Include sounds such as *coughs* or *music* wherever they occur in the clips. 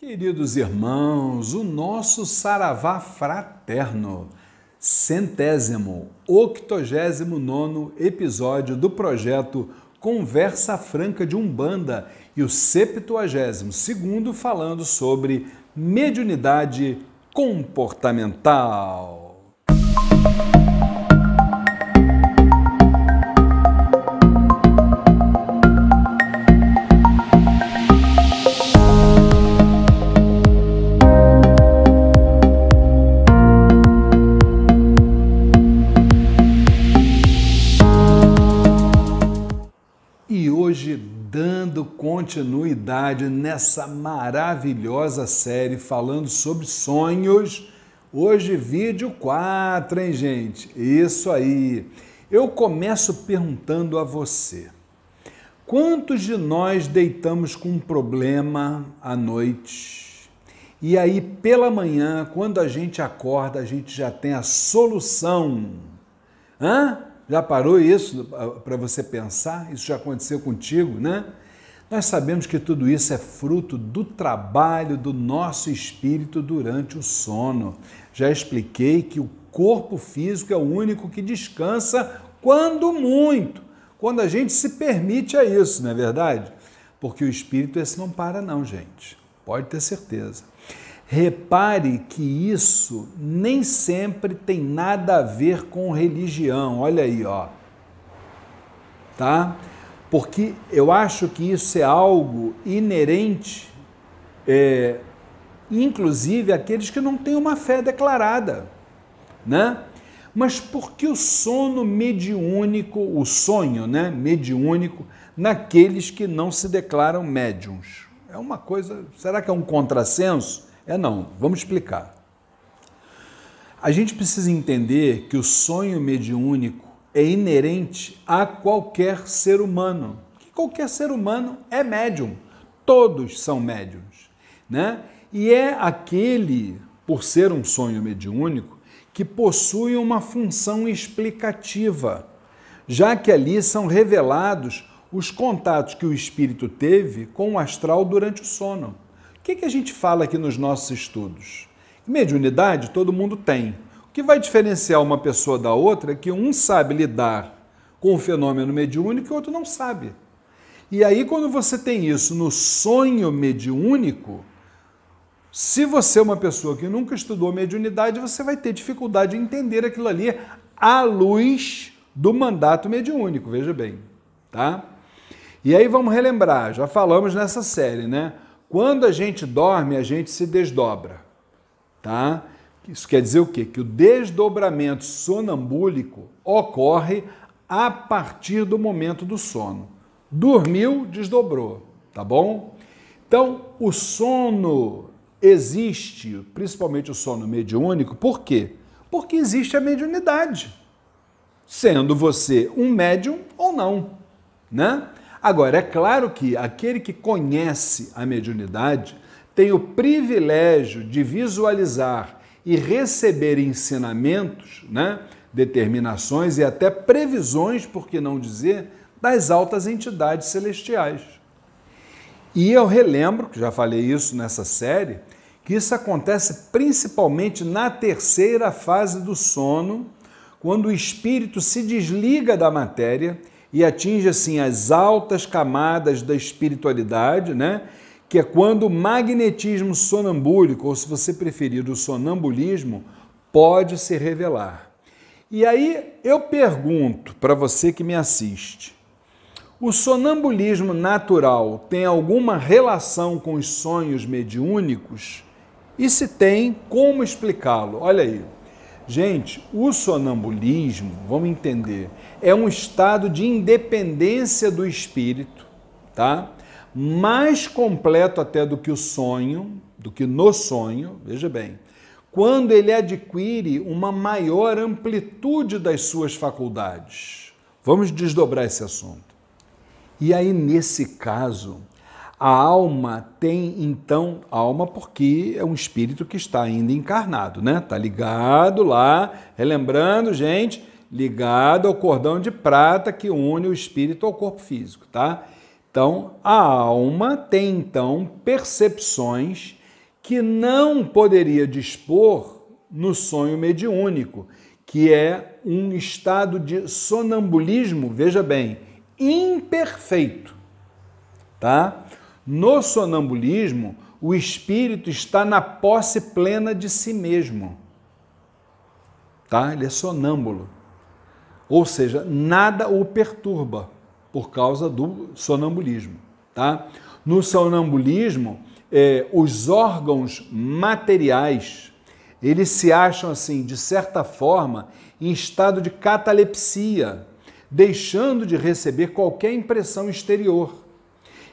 Queridos irmãos, o nosso saravá fraterno, centésimo, octogésimo nono episódio do projeto Conversa Franca de Umbanda e o septuagésimo segundo falando sobre mediunidade comportamental. continuidade nessa maravilhosa série falando sobre sonhos. Hoje, vídeo 4, hein, gente? Isso aí. Eu começo perguntando a você: quantos de nós deitamos com um problema à noite? E aí, pela manhã, quando a gente acorda, a gente já tem a solução. Hã? Já parou isso ah, para você pensar? Isso já aconteceu contigo, né? Nós sabemos que tudo isso é fruto do trabalho do nosso espírito durante o sono. Já expliquei que o corpo físico é o único que descansa quando muito, quando a gente se permite a isso, não é verdade? Porque o espírito esse não para não, gente. Pode ter certeza. Repare que isso nem sempre tem nada a ver com religião. Olha aí, ó. Tá? porque eu acho que isso é algo inerente, é, inclusive aqueles que não têm uma fé declarada, né? Mas por que o sono mediúnico, o sonho, né, mediúnico, naqueles que não se declaram médiums? É uma coisa, será que é um contrassenso? É não, vamos explicar. A gente precisa entender que o sonho mediúnico é inerente a qualquer ser humano. Que qualquer ser humano é médium. Todos são médiums, né? E é aquele, por ser um sonho mediúnico, que possui uma função explicativa, já que ali são revelados os contatos que o espírito teve com o astral durante o sono. O que, é que a gente fala aqui nos nossos estudos? Mediunidade todo mundo tem, que vai diferenciar uma pessoa da outra é que um sabe lidar com o fenômeno mediúnico e o outro não sabe. E aí, quando você tem isso no sonho mediúnico, se você é uma pessoa que nunca estudou mediunidade, você vai ter dificuldade de entender aquilo ali à luz do mandato mediúnico, veja bem, tá? E aí vamos relembrar, já falamos nessa série, né? Quando a gente dorme, a gente se desdobra, tá? Isso quer dizer o quê? Que o desdobramento sonambúlico ocorre a partir do momento do sono. Dormiu, desdobrou, tá bom? Então, o sono existe, principalmente o sono mediúnico, por quê? Porque existe a mediunidade, sendo você um médium ou não, né? Agora, é claro que aquele que conhece a mediunidade tem o privilégio de visualizar e receber ensinamentos, né, determinações e até previsões, por que não dizer, das altas entidades celestiais. E eu relembro, que já falei isso nessa série, que isso acontece principalmente na terceira fase do sono, quando o espírito se desliga da matéria e atinge assim as altas camadas da espiritualidade, né? que é quando o magnetismo sonambúlico, ou se você preferir, o sonambulismo, pode se revelar. E aí eu pergunto para você que me assiste: o sonambulismo natural tem alguma relação com os sonhos mediúnicos? E se tem, como explicá-lo? Olha aí. Gente, o sonambulismo, vamos entender, é um estado de independência do espírito, tá? mais completo até do que o sonho, do que no sonho, veja bem, quando ele adquire uma maior amplitude das suas faculdades. Vamos desdobrar esse assunto. E aí, nesse caso, a alma tem então alma porque é um espírito que está ainda encarnado, né? Tá ligado lá, relembrando, gente, ligado ao cordão de prata que une o espírito ao corpo físico, tá? Então, a alma tem então percepções que não poderia dispor no sonho mediúnico, que é um estado de sonambulismo, veja bem, imperfeito, tá? No sonambulismo, o espírito está na posse plena de si mesmo. Tá? Ele é sonâmbulo. Ou seja, nada o perturba por causa do sonambulismo. Tá? No sonambulismo, é, os órgãos materiais eles se acham assim, de certa forma, em estado de catalepsia, deixando de receber qualquer impressão exterior.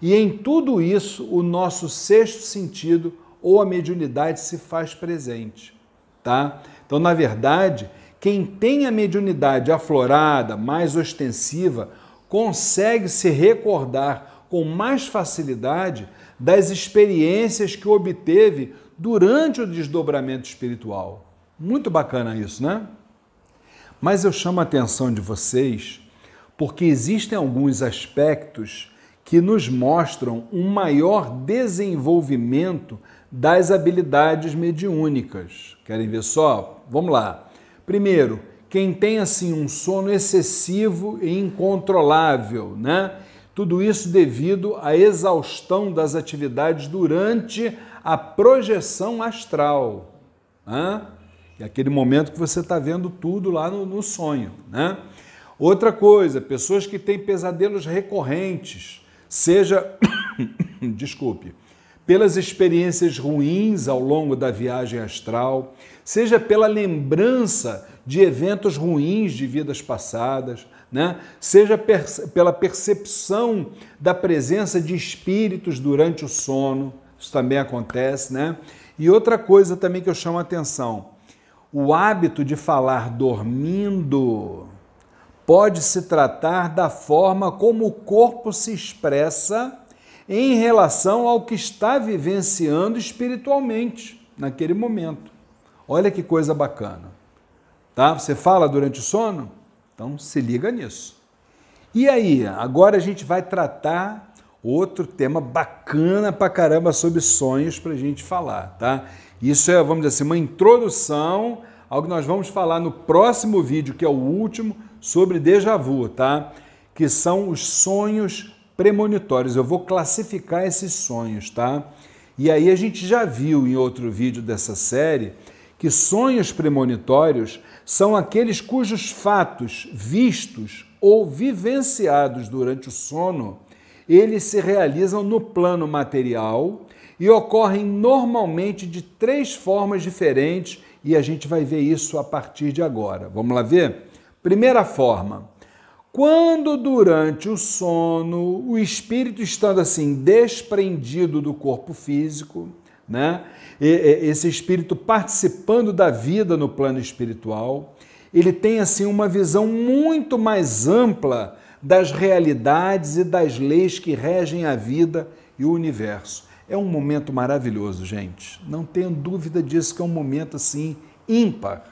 E em tudo isso, o nosso sexto sentido ou a mediunidade se faz presente, tá? Então, na verdade, quem tem a mediunidade aflorada, mais ostensiva, consegue se recordar com mais facilidade das experiências que obteve durante o desdobramento espiritual. Muito bacana isso, né? Mas eu chamo a atenção de vocês porque existem alguns aspectos que nos mostram um maior desenvolvimento das habilidades mediúnicas. Querem ver só? Vamos lá. Primeiro, quem tem assim um sono excessivo e incontrolável, né? Tudo isso devido à exaustão das atividades durante a projeção astral. Né? É aquele momento que você está vendo tudo lá no, no sonho. Né? Outra coisa, pessoas que têm pesadelos recorrentes, seja, *coughs* desculpe, pelas experiências ruins ao longo da viagem astral, seja pela lembrança de eventos ruins de vidas passadas, né? seja per pela percepção da presença de espíritos durante o sono, isso também acontece, né? E outra coisa também que eu chamo a atenção, o hábito de falar dormindo pode se tratar da forma como o corpo se expressa em relação ao que está vivenciando espiritualmente naquele momento. Olha que coisa bacana. Tá? Você fala durante o sono? Então se liga nisso. E aí, agora a gente vai tratar outro tema bacana pra caramba sobre sonhos pra gente falar, tá? Isso é, vamos dizer assim, uma introdução ao que nós vamos falar no próximo vídeo, que é o último, sobre déjà vu, tá? Que são os sonhos premonitórios. Eu vou classificar esses sonhos, tá? E aí a gente já viu em outro vídeo dessa série que sonhos premonitórios são aqueles cujos fatos vistos ou vivenciados durante o sono, eles se realizam no plano material e ocorrem normalmente de três formas diferentes e a gente vai ver isso a partir de agora. Vamos lá ver? Primeira forma. Quando durante o sono o espírito estando assim desprendido do corpo físico, né? esse espírito participando da vida no plano espiritual, ele tem assim uma visão muito mais ampla das realidades e das leis que regem a vida e o universo. É um momento maravilhoso, gente. Não tenho dúvida disso que é um momento assim ímpar.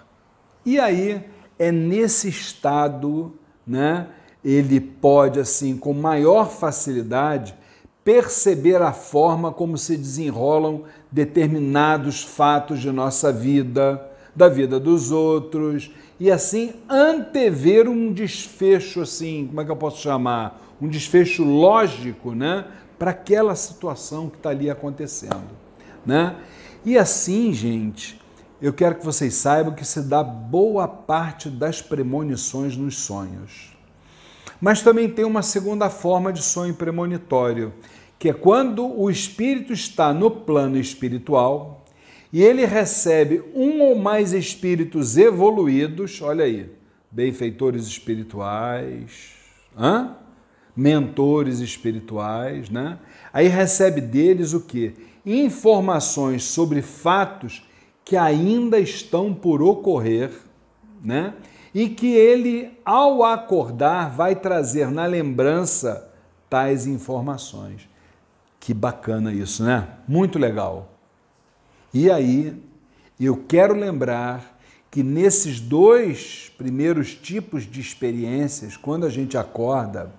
E aí é nesse estado, né? Ele pode assim com maior facilidade perceber a forma como se desenrolam determinados fatos de nossa vida, da vida dos outros, e assim antever um desfecho assim, como é que eu posso chamar? Um desfecho lógico, né? Para aquela situação que está ali acontecendo, né? E assim, gente, eu quero que vocês saibam que se dá boa parte das premonições nos sonhos. Mas também tem uma segunda forma de sonho premonitório, que é quando o espírito está no plano espiritual e ele recebe um ou mais espíritos evoluídos, olha aí, benfeitores espirituais, hã? mentores espirituais, né? Aí recebe deles o quê? Informações sobre fatos que ainda estão por ocorrer, né? e que ele, ao acordar, vai trazer na lembrança tais informações. Que bacana isso, né? Muito legal. E aí, eu quero lembrar que nesses dois primeiros tipos de experiências, quando a gente acorda,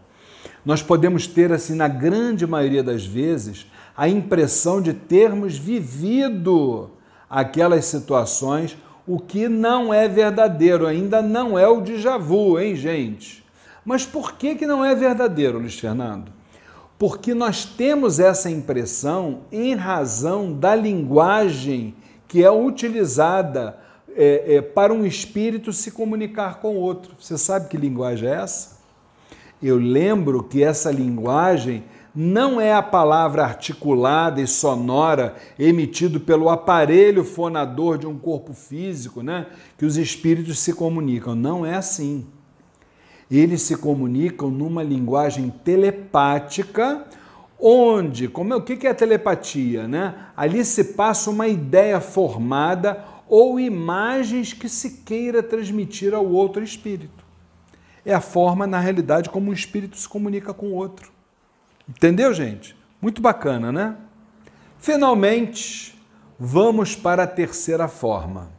nós podemos ter, assim, na grande maioria das vezes, a impressão de termos vivido aquelas situações o que não é verdadeiro, ainda não é o déjà vu, hein, gente? Mas por que, que não é verdadeiro, Luiz Fernando? Porque nós temos essa impressão em razão da linguagem que é utilizada é, é, para um espírito se comunicar com outro. Você sabe que linguagem é essa? Eu lembro que essa linguagem não é a palavra articulada e sonora emitido pelo aparelho fonador de um corpo físico, né? Que os espíritos se comunicam. Não é assim. Eles se comunicam numa linguagem telepática, onde, como é, o que é a telepatia, né? Ali se passa uma ideia formada ou imagens que se queira transmitir ao outro espírito. É a forma, na realidade, como um espírito se comunica com o outro. Entendeu, gente? Muito bacana, né? Finalmente, vamos para a terceira forma,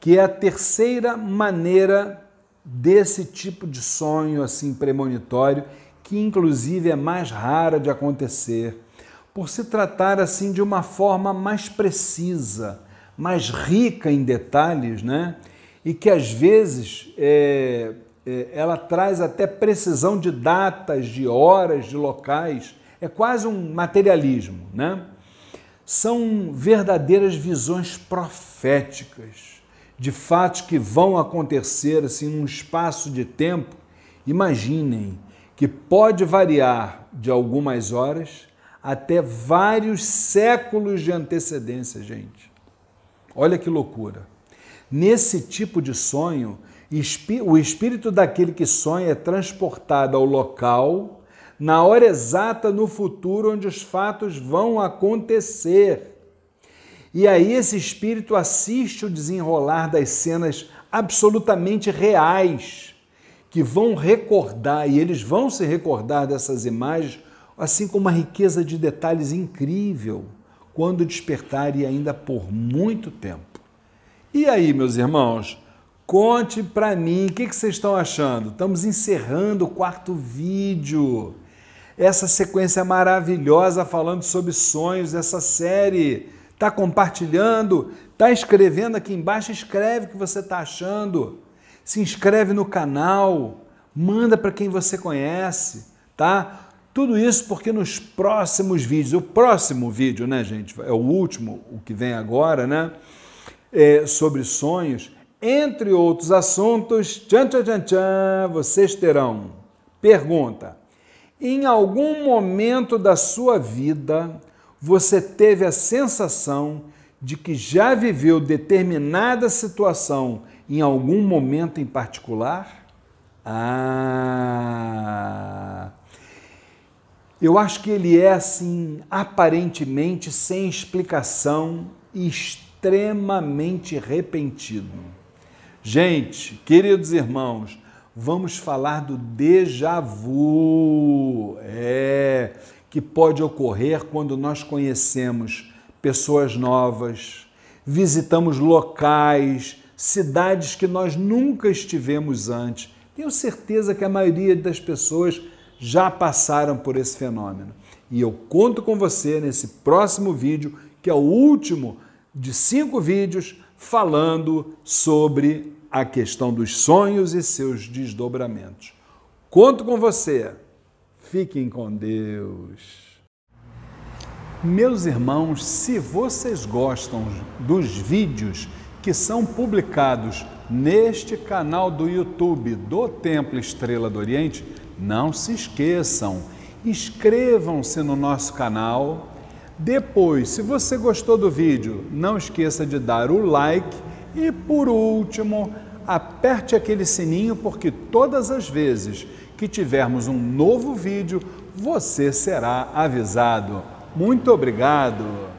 que é a terceira maneira desse tipo de sonho assim premonitório, que inclusive é mais rara de acontecer, por se tratar assim de uma forma mais precisa, mais rica em detalhes, né? E que às vezes é, é, ela traz até precisão de datas, de horas, de locais. É quase um materialismo, né? São verdadeiras visões proféticas de fatos que vão acontecer assim num espaço de tempo. Imaginem que pode variar de algumas horas até vários séculos de antecedência, gente. Olha que loucura. Nesse tipo de sonho, o espírito daquele que sonha é transportado ao local, na hora exata no futuro onde os fatos vão acontecer. E aí esse espírito assiste o desenrolar das cenas absolutamente reais, que vão recordar, e eles vão se recordar dessas imagens, assim como uma riqueza de detalhes incrível, quando despertar e ainda por muito tempo. E aí, meus irmãos, Conte para mim, o que, que vocês estão achando? Estamos encerrando o quarto vídeo. Essa sequência maravilhosa falando sobre sonhos Essa série. está compartilhando? está escrevendo aqui embaixo? Escreve o que você está achando. Se inscreve no canal, manda para quem você conhece, tá? Tudo isso porque nos próximos vídeos, o próximo vídeo, né, gente, é o último, o que vem agora, né, é sobre sonhos entre outros assuntos, tchan, tchan, tchan, tchan, vocês terão. Pergunta: Em algum momento da sua vida, você teve a sensação de que já viveu determinada situação em algum momento em particular? Ah! Eu acho que ele é assim, aparentemente sem explicação e extremamente repentino. Gente, queridos irmãos, vamos falar do déjà vu, é, que pode ocorrer quando nós conhecemos pessoas novas, visitamos locais, cidades que nós nunca estivemos antes. Tenho certeza que a maioria das pessoas já passaram por esse fenômeno. E eu conto com você nesse próximo vídeo, que é o último de cinco vídeos falando sobre a questão dos sonhos e seus desdobramentos. Conto com você. Fiquem com Deus. Meus irmãos, se vocês gostam dos vídeos que são publicados neste canal do YouTube do Templo Estrela do Oriente, não se esqueçam, inscrevam-se no nosso canal depois, se você gostou do vídeo, não esqueça de dar o like e, por último, aperte aquele sininho porque todas as vezes que tivermos um novo vídeo, você será avisado. Muito obrigado!